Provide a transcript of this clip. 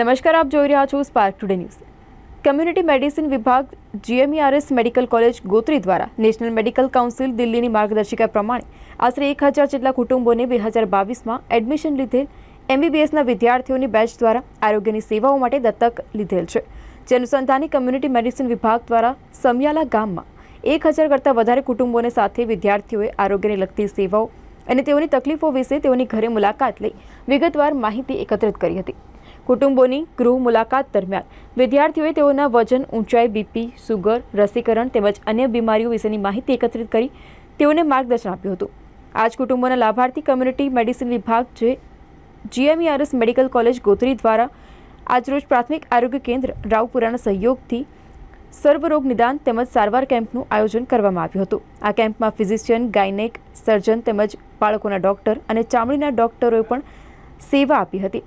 નમસ્કાર આપ જોઈ રહ્યા છો spark today news community medicine વિભાગ જીએમઈઆરએસ મેડિકલ કોલેજ ગોત્રી દ્વારા નેશનલ મેડિકલ કાઉન્સિલ દિલ્હીની માર્ગદર્શિકા પ્રમાણે આશરે એક હજાર જેટલા કુટુંબોને બે હજાર બાવીસમાં એડમિશન લીધેલ એમબીબીએસના વિદ્યાર્થીઓની બેચ દ્વારા આરોગ્યની સેવાઓ માટે દત્તક લીધેલ છે જે અનુસંધાને કમ્યુનિટી મેડિસિન વિભાગ દ્વારા સમિયાલા ગામમાં એક હજાર કરતાં વધારે કુટુંબોને સાથે વિદ્યાર્થીઓએ આરોગ્યને લગતી સેવાઓ અને તેઓની તકલીફો વિશે તેઓની ઘરે મુલાકાત લઈ વિગતવાર માહિતી એકત્રિત કરી હતી કુટુંબોની ગૃહ મુલાકાત દરમિયાન વિદ્યાર્થીઓએ તેઓના વજન ઊંચાઈ બીપી સુગર રસીકરણ તેમજ અન્ય બીમારીઓ વિશેની માહિતી એકત્રિત કરી તેઓને માર્ગદર્શન આપ્યું હતું આજ કુટુંબોના લાભાર્થી કમ્યુનિટી મેડિસિન વિભાગ જે GMERS e medical college Gotri દ્વારા આજરોજ પ્રાથમિક આરોગ્ય કેન્દ્ર રાવપુરાના સહયોગથી સર્વરોગ નિદાન તેમજ સારવાર કેમ્પનું આયોજન કરવામાં આવ્યું હતું આ કેમ્પમાં ફિઝિશિયન ગાયનેક સર્જન તેમજ બાળકોના ડોક્ટર અને ચામડીના ડોક્ટરોએ પણ સેવા આપી હતી